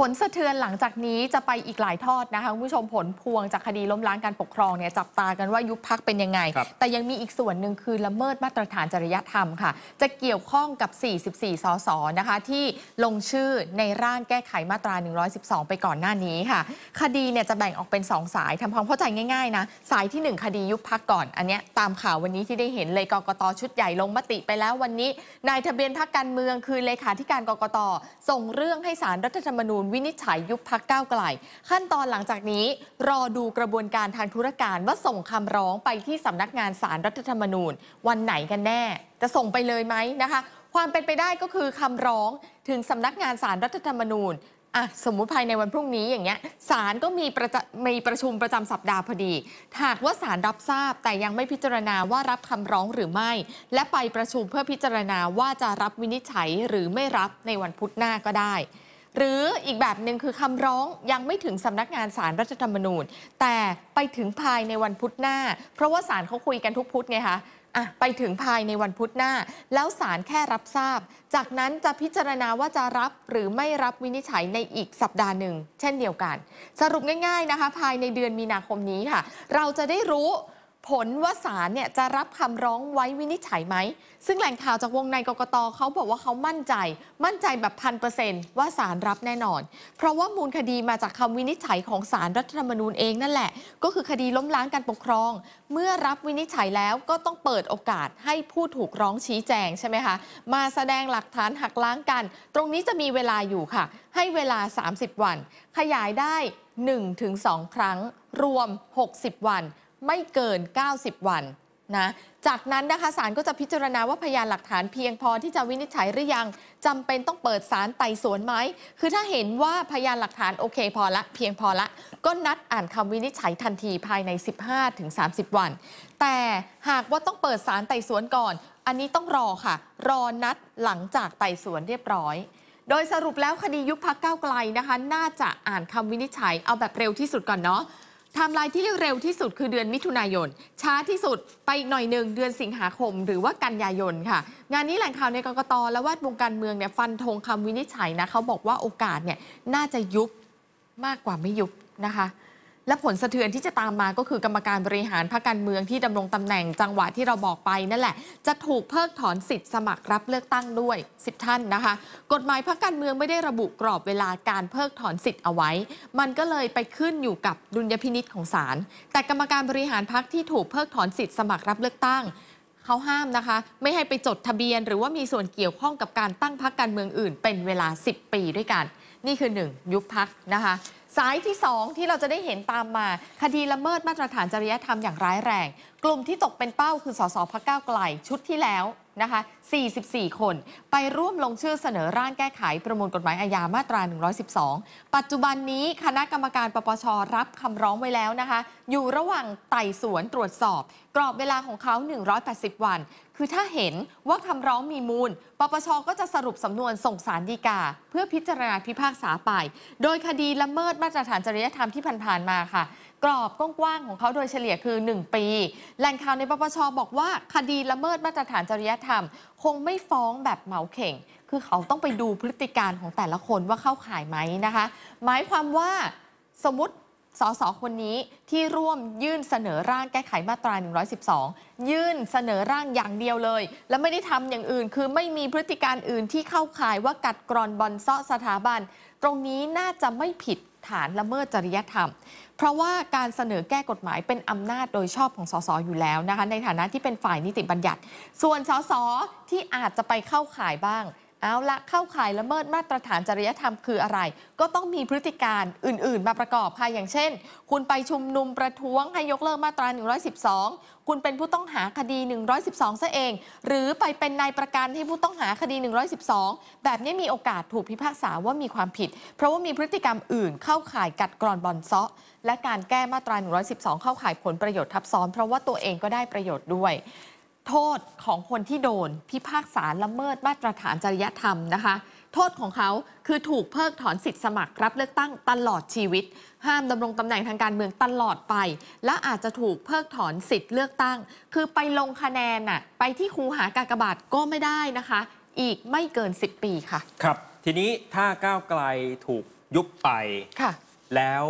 ผลสะเทือนหลังจากนี้จะไปอีกหลายทอดนะคะคุณผู้ชมผลพวงจากคดีล้มล้างการปกครองเนี่ยจับตากันว่ายุบพักเป็นยังไง แต่ยังมีอีกส่วนหนึ่งคือละเมิดมาตรฐานจริยธรรมค่ะ จะเกี่ยวข้องกับ 44สสนะคะ ที่ลงชื่อในร่างแก้ไขมาตรา 112 ไปก่อนหน้านี้ค่ะ คดีเนี่ยจะแบ่งออกเป็น 2 สายทำความเข้าใจง่ายๆนะสายที่ 1 คดียุบพักก่อนอันเนี้ยตามข่าววันนี้ที่ได้เห็นเลยกกตชุดใหญ่ลงมติไปแล้ววันนี้นายทะเบียนพักการเมืองคือเลขาธิการกกตส่งเรื่องให้สารรัฐธรรมนูญวินิจฉัยยุบพักก้าวไกลขั้นตอนหลังจากนี้ รอดูกระบวนการทางธุรการว่าส่งคำร้องไปที่สำนักงานสารรัฐธรรมนูญ วันไหนกันแน่จะส่งไปเลยไหมนะคะ ความเป็นไปได้ก็คือคำร้องถึงสำนักงานสารรัฐธรรมนูญอะสมมุติภายในวันพรุ่งนี้อย่างเงี้ยสารก็มีประมีประชุมประจำสัปดาห์พอดีหากว่าสารรับทราบ แต่ยังไม่พิจารณาว่ารับคำร้องหรือไม่ และไปประชุมเพื่อพิจารณาว่าจะรับวินิจฉัยหรือไม่รับในวันพุธหน้าก็ได้หรืออีกแบบหนึ่งคือคำร้องยังไม่ถึงสำนักงานสารรัฐธรรมนูญ แต่ไปถึงภายในวันพุธหน้า เพราะว่าสารเขาคุยกันทุกพุธไงคะอ่ะไปถึงภายในวันพุธหน้า แล้วสารแค่รับทราบ จากนั้นจะพิจารณาว่าจะรับ หรือไม่รับวินิจฉัยในอีกสัปดาห์หนึ่งเช่นเดียวกัน สรุปง่ายๆนะคะ ภายในเดือนมีนาคมนี้ค่ะ เราจะได้รู้ผลว่าศาลเนี่ยจะรับคำร้องไว้วินิจฉัยไหม ซึ่งแหล่งข่าวจากวงในกกตเขาบอกว่าเขามั่นใจมั่นใจแบบพันเปอร์เซนต์ว่าศาลรับแน่นอน เพราะว่ามูลคดีมาจากคำวินิจฉัยของศาลรัฐธรรมนูญเองนั่นแหละ ก็คือคดีล้มล้างการปกครอง เมื่อรับวินิจฉัยแล้วก็ต้องเปิดโอกาสให้ผู้ถูกร้องชี้แจงใช่ไหมคะมาแสดงหลักฐานหักล้างกัน ตรงนี้จะมีเวลาอยู่ค่ะ ให้เวลา 30 วัน ขยายได้ 1-2 ครั้งรวม 60 วันไม่เกิน 90 วันนะ จากนั้นนะคะศาลก็จะพิจารณาว่าพยานหลักฐานเพียงพอที่จะวินิจฉัยหรือยังจำเป็นต้องเปิดศาลไต่สวนไหม คือถ้าเห็นว่าพยานหลักฐานโอเคพอละเพียงพอละ ก็นัดอ่านคำวินิจฉัยทันทีภายใน 15-30 วัน แต่หากว่าต้องเปิดศาลไต่สวนก่อน อันนี้ต้องรอค่ะ รอนัดหลังจากไต่สวนเรียบร้อย โดยสรุปแล้วคดียุบพักเก้าไกลนะคะ น่าจะอ่านคำวินิจฉัยเอาแบบเร็วที่สุดก่อนเนาะทำลายที่เร็วที่สุดคือเดือนมิถุนายน ช้าที่สุดไปอีกหน่อยหนึ่งเดือนสิงหาคม หรือว่ากันยายนค่ะ งานนี้แหล่งข่าวในกรกตและวัดวงการเมืองเนี่ยฟันธงคำวินิจฉัยนะเขาบอกว่าโอกาสเนี่ยน่าจะยุบมากกว่าไม่ยุบนะคะและผลสะเทือนที่จะตามมาก็คือ กรรมการบริหารพรรคการเมืองที่ดำรงตำแหน่งจังหวัดที่เราบอกไปนั่นแหละ จะถูกเพิกถอนสิทธิ์สมัครรับเลือกตั้งด้วย 10 ท่านนะคะ กฎหมายพรรคการเมืองไม่ได้ระบุกรอบเวลาการเพิกถอนสิทธิ์เอาไว้ มันก็เลยไปขึ้นอยู่กับดุลยพินิษของศาลแต่กรรมการบริหารพรรคที่ถูกเพิกถอนสิทธิ์สมัครรับเลือกตั้งเขาห้ามนะคะ ไม่ให้ไปจดทะเบียน หรือว่ามีส่วนเกี่ยวข้องกับการตั้งพรรคการเมืองอื่น เป็นเวลา 10 ปีด้วยกัน นี่คือ 1 ยุบพักนะคะสายที่ 2 ที่เราจะได้เห็นตามมา คดีละเมิดมาตรฐานจริยธรรมอย่างร้ายแรง กลุ่มที่ตกเป็นเป้าคือสสพักก้าไกลชุดที่แล้วนะคะ44 คน ไปร่วมลงชื่อเสนอร่างแก้ไขประมวลกฎหมายอาญามาตรา 112 ปัจจุบันนี้คณะกรรมการปปชรับคำร้องไว้แล้วนะคะ อยู่ระหว่างไต่สวนตรวจสอบ กรอบเวลาของเขา 180 วัน คือถ้าเห็นว่าคำร้องมีมูล ปปชก็จะสรุปสำนวนส่งสารดีกา เพื่อพิจารณาพิพากษาไป โดยคดีละเมิดมาตรฐานจริยธรรมที่ผ่านๆมาค่ะกรอบกว้างของเขาโดยเฉลี่ยคือ 1 ปี แหล่งข่าวในปปชบอกว่าคดีละเมิดมาตรฐานจริยธรรม คงไม่ฟ้องแบบเหมาเข่ง คือเขาต้องไปดูพฤติการของแต่ละคนว่าเข้าข่ายไหมนะคะ หมายความว่าสมมติสสคนนี้ที่ร่วมยื่นเสนอร่างแก้ไขมาตรา112 ยื่นเสนอร่างอย่างเดียวเลย และไม่ได้ทำอย่างอื่นคือไม่มีพฤติการอื่นที่เข้าข่ายว่ากัดกรอนบอลเซาะสถาบัน ตรงนี้น่าจะไม่ผิดฐานละเมิดจริยธรรมเพราะว่าการเสนอแก้กฎหมายเป็นอำนาจโดยชอบของสสอยู่แล้วนะคะ ในฐานะที่เป็นฝ่ายนิติบัญญัติ ส่วนสสที่อาจจะไปเข้าข่ายบ้างเอาละเข้าข่ายละเมิดมาตรฐานจริยธรรมคืออะไร ก็ต้องมีพฤติการอื่นๆ มาประกอบค่ะอย่างเช่น คุณไปชุมนุมประท้วงให้ยกเลิกมาตรา112 คุณเป็นผู้ต้องหาคดี 112ซะเอง หรือไปเป็นนายประกันให้ผู้ต้องหาคดี 112 แบบนี้มีโอกาสถูกพิพากษาว่ามีความผิด เพราะว่ามีพฤติกรรมอื่นเข้าข่ายกัดกร่อนบอนเซาะและการแก้มาตรา112 เข้าข่ายผลประโยชน์ทับซ้อนเพราะว่าตัวเองก็ได้ประโยชน์ด้วยโทษของคนที่โดนพิพากษาละเมิดมาตรฐานจริยธรรมนะคะ โทษของเขาคือถูกเพิกถอนสิทธิสมัครรับเลือกตั้งตลอดชีวิต ห้ามดำรงตำแหน่งทางการเมืองตลอดไป และอาจจะถูกเพิกถอนสิทธิเลือกตั้ง คือไปลงคะแนนน่ะไปที่คูหากากบาทก็ไม่ได้นะคะ อีกไม่เกิน10ปีค่ะครับ ทีนี้ถ้าก้าวไกลถูกยุบไปค่ะ แล้ว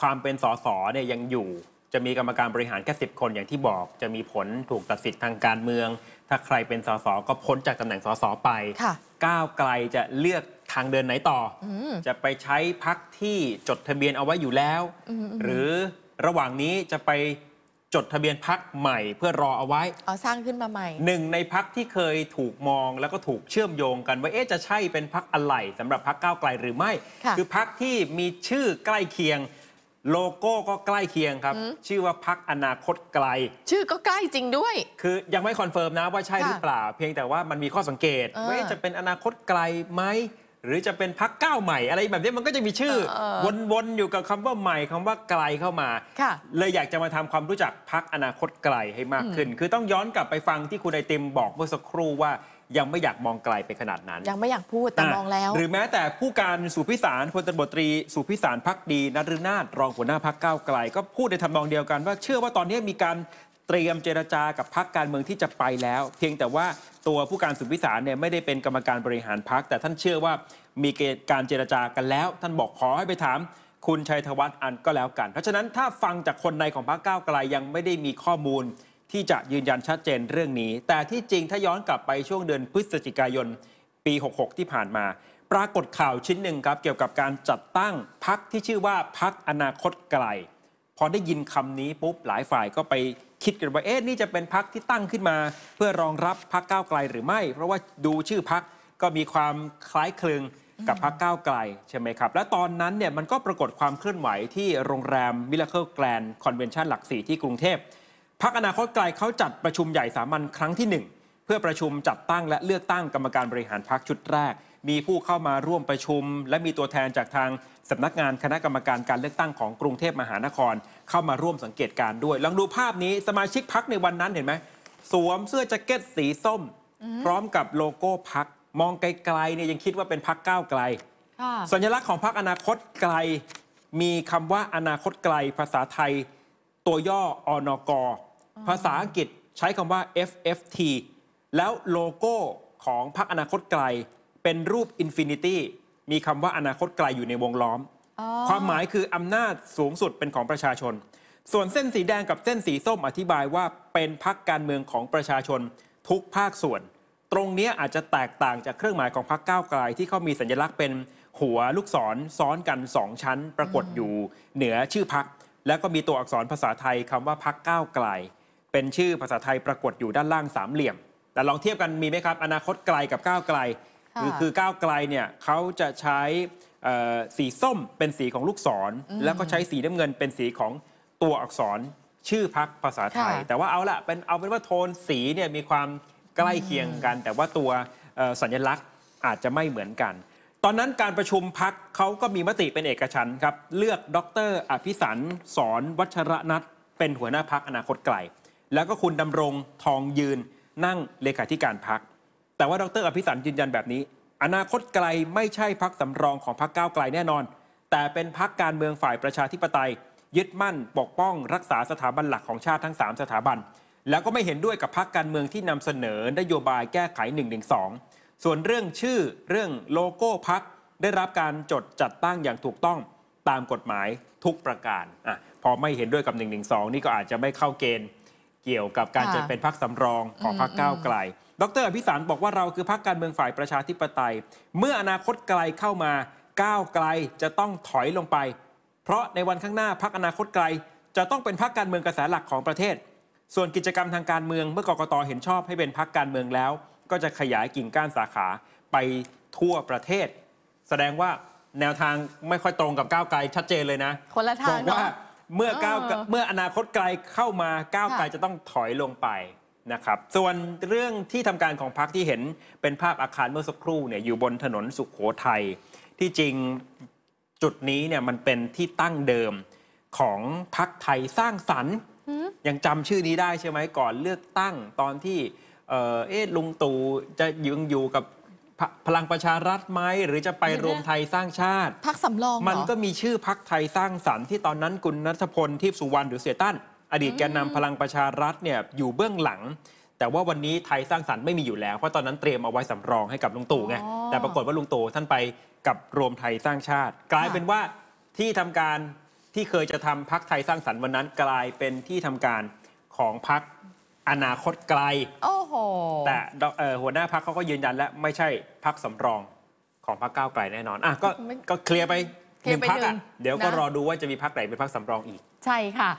ความเป็นสสเนี่ยยังอยู่จะมีกรรมการบริหารแค่สิคนอย่างที่บอกจะมีผลถูกตัดสิทธิ์ทางการเมือง ถ้าใครเป็นสสก็พ้นจากตำแหน่งสสไปก้าวไกลจะเลือกทางเดินไหนต่ออจะไปใช้พักที่จดทะเบียนเอาไว้อยู่แล้ว หรือระหว่างนี้จะไปจดทะเบียนพักใหม่เพื่อรอเอาไว้อาอสร้างขึ้นมาใหม่หนึ่งในพักที่เคยถูกมองแล้วก็ถูกเชื่อมโยงกันว่าเอ๊ะจะใช่เป็นพักอะไรสำหรับพักก้าวไกลหรือไม่ คือพักที่มีชื่อใกล้เคียงโลโก้ก็ใกล้เคียงครับ ชื่อว่าพักอนาคตไกล ชื่อก็ใกล้จริงด้วย คือยังไม่คอนเฟิร์มนะว่าใช่หรือเปล่า เพียงแต่ว่ามันมีข้อสังเกตว่าจะเป็นอนาคตไกลไหมหรือจะเป็นพักก้าวใหม่ อะไรแบบนี้มันก็จะมีชื่ออวนๆอยู่กับคำว่าใหม่คำว่าไกลเข้ามาค่ะเลยอยากจะมาทำความรู้จักพักอนาคตไกลให้มากขึ้น คือต้องย้อนกลับไปฟังที่คุณไอติมบอกเมื่อสักครู่ว่ายังไม่อยากมองไกลไปขนาดนั้น ยังไม่อยากพูดแต่มองแล้ว หรือแม้แต่ผู้การสุพิสารพลตบรตรี สุพิสารพักดีนฤนาถรองหัวหน้าพักก้าวไกล ก็พูดในทำนองเดียวกันว่า เชื่อว่าตอนนี้มีการเตรียมเจรจากับพักการเมืองที่จะไปแล้ว เพียงแต่ว่าตัวผู้การสุพิสารเนี่ยไม่ได้เป็นกรรมการบริหารพักแต่ท่านเชื่อว่ามีการเจรจากันแล้ว ท่านบอกขอให้ไปถาม คุณชัยธวัฒน์อันก็แล้วกัน เพราะฉะนั้นถ้าฟังจากคนในของพรรคก้าวไกลยังไม่ได้มีข้อมูลที่จะยืนยันชัดเจนเรื่องนี้ แต่ที่จริงถ้าย้อนกลับไปช่วงเดือนพฤศจิกายน ปี 66 ที่ผ่านมา ปรากฏข่าวชิ้นหนึ่งครับเกี่ยวกับการจัดตั้งพักที่ชื่อว่าพักอนาคตไกลพอได้ยินคำนี้ปุ๊บ หลายฝ่ายก็ไปคิดกันว่าเอ๊ะนี่จะเป็นพักที่ตั้งขึ้นมา เพื่อรองรับพักก้าวไกลหรือไม่ เพราะว่าดูชื่อพักก็มีความคล้ายคลึงกับพักก้าวไกลใช่ไหมครับ และตอนนั้นเนี่ยมันก็ปรากฏความเคลื่อนไหวที่โรงแรมมิลเลอร์แกลนคอนเวนชั่นหลักสี่ที่กรุงเทพพักอนาคตไกลเขาจัดประชุมใหญ่สามัญครั้งที่ 1 เพื่อประชุมจัดตั้งและเลือกตั้งกรรมการบริหารพักชุดแรก มีผู้เข้ามาร่วมประชุม และมีตัวแทนจากทางสำนักงานคณะกรรมการการเลือกตั้งของกรุงเทพมหานคร เข้ามาร่วมสังเกตการด้วยลองดูภาพนี้สมาชิกพักในวันนั้นเห็นไหมสวมเสื้อแจ็คเก็ตสีส้ม พร้อมกับโลโก้พักมองไกลๆเนี่ยยังคิดว่าเป็นพักก้าวไกลสัญลักษณ์ของพักอนาคตไกล มีคำว่าอนาคตไกล ภาษาไทย ตัวย่ออนอกภาษาอังกฤษใช้คำว่า FFT แล้วโลโก้ของพรรคอนาคตไกล เป็นรูปอินฟินิตี้ มีคำว่าอนาคตไกลอยู่ในวงล้อม ความหมายคืออำนาจสูงสุดเป็นของประชาชน ส่วนเส้นสีแดงกับเส้นสีส้มอธิบายว่าเป็นพรรคการเมืองของประชาชนทุกภาคส่วน ตรงนี้อาจจะแตกต่างจากเครื่องหมายของพรรคก้าวไกล ที่เขามีสัญลักษณ์เป็นหัวลูกศรซ้อนกันสองชั้น ปรากฏอยู่ เหนือชื่อพรรค แล้วก็มีตัวอักษรภาษาไทยคำว่าพรรคก้าวไกลเป็นชื่อภาษาไทยปรากฏอยู่ด้านล่างสามเหลี่ยม แต่ลองเทียบกันมีไหมครับอนาคตไกลกับก้าวไกล คือคือก้าวไกลเนี่ยเขาจะใช้สีส้มเป็นสีของลูกศร แล้วก็ใช้สีน้ำเงินเป็นสีของตัวอักษรชื่อพักภาษาไทย แต่ว่าเอาละเป็นเอาเป็นว่าโทนสีเนี่ยมีความใกล้เคียงกัน แต่ว่าตัวสัญลักษณ์อาจจะไม่เหมือนกัน ตอนนั้นการประชุมพักเขาก็มีมติเป็นเอกฉันครับ เลือกดร อภิสันสอน วัชระนัทเป็นหัวหน้าพักอนาคตไกลแล้วก็คุณดำรงทองยืนนั่งเลขาธิการพัก แต่ว่าดรอภิสันยืนยันแบบนี้ อนาคตไกลไม่ใช่พักสำรองของพักก้าวไกลแน่นอน แต่เป็นพักการเมืองฝ่ายประชาธิปไตย ยึดมั่นปกป้องรักษาสถาบันหลักของชาติทั้ง 3 สถาบัน แล้วก็ไม่เห็นด้วยกับพักการเมืองที่นำเสนอนโยบายแก้ไข1นึส่วนเรื่องชื่อเรื่องโลโก้พักได้รับการจดจัดตั้งอย่างถูกต้องตามกฎหมายทุกประการ อ่ะพอไม่เห็นด้วยกับ1นึนี่ก็อาจจะไม่เข้าเกณฑ์เกี่ยวกับการจะเป็นพักสำรองของพักก้าวไกล ดรอภิสารบอกว่าเราคือพักการเมืองฝ่ายประชาธิปไตย เมื่ออนาคตไกลเข้ามาก้าวไกลจะต้องถอยลงไป เพราะในวันข้างหน้าพักอนาคตไกล จะต้องเป็นพักการเมืองกระแสหลักของประเทศ ส่วนกิจกรรมทางการเมืองเมื่อกกตเห็นชอบให้เป็นพักการเมืองแล้ว ก็จะขยายกิ่งก้านสาขาไปทั่วประเทศ แสดงว่าแนวทางไม่ค่อยตรงกับก้าวไกลชัดเจนเลยนะ คนละทางบอกว่าเมื่อก้าวเมื่ออนาคตไกลเข้ามาก้าวไกลจะต้องถอยลงไปนะครับ ส่วนเรื่องที่ทำการของพักที่เห็นเป็นภาพอาคารเมื่อสักครู่เนี่ยอยู่บนถนนสุขโขทัยที่จริงจุดนี้เนี่ยมันเป็นที่ตั้งเดิมของพักไทยสร้างสรรค์ยังจำชื่อนี้ได้ใช่ไหมก่อนเลือกตั้งตอนที่เออลุงตู่จะยืงอยู่กับพลังประชารัฐไหมหรือจะไปรวมไทยสร้างชาติพักสำรองมันก็มีชื่อพักไทยสร้างสรรค์ที่ตอนนั้นคุณนัทพลทิพสุวรรณหรือเสียตั้นอดีตแกนนาพลังประชารัฐเนี่ยอยู่เบื้องหลัง แต่ว่าวันนี้ไทยสร้างสรรค์ไม่มีอยู่แล้วเพราะตอนนั้นเตรียมเอาไว้สำรองให้กับลุงตู่ไงแต่ปรากฏว่าลุงตู่ท่านไปกับรวมไทยสร้างชาติ กลายเป็นว่าที่ทำการที่เคยจะทำพักไทยสร้างสรรค์วันนั้นกลายเป็นที่ทำการของพักอนาคตไกลหแต่หัวหน้าพักเขาก็ยืนยันแล้วไม่ใช่พักสำรองของพักก้าวไกลแน่นอนอ่ะก็ก็เคลียร์ไปหนึ่งพักอ่ะเดี๋ยวก็รอดูว่าจะมีพักไหนเป็นพักสำรองอีก ใช่ค่ะ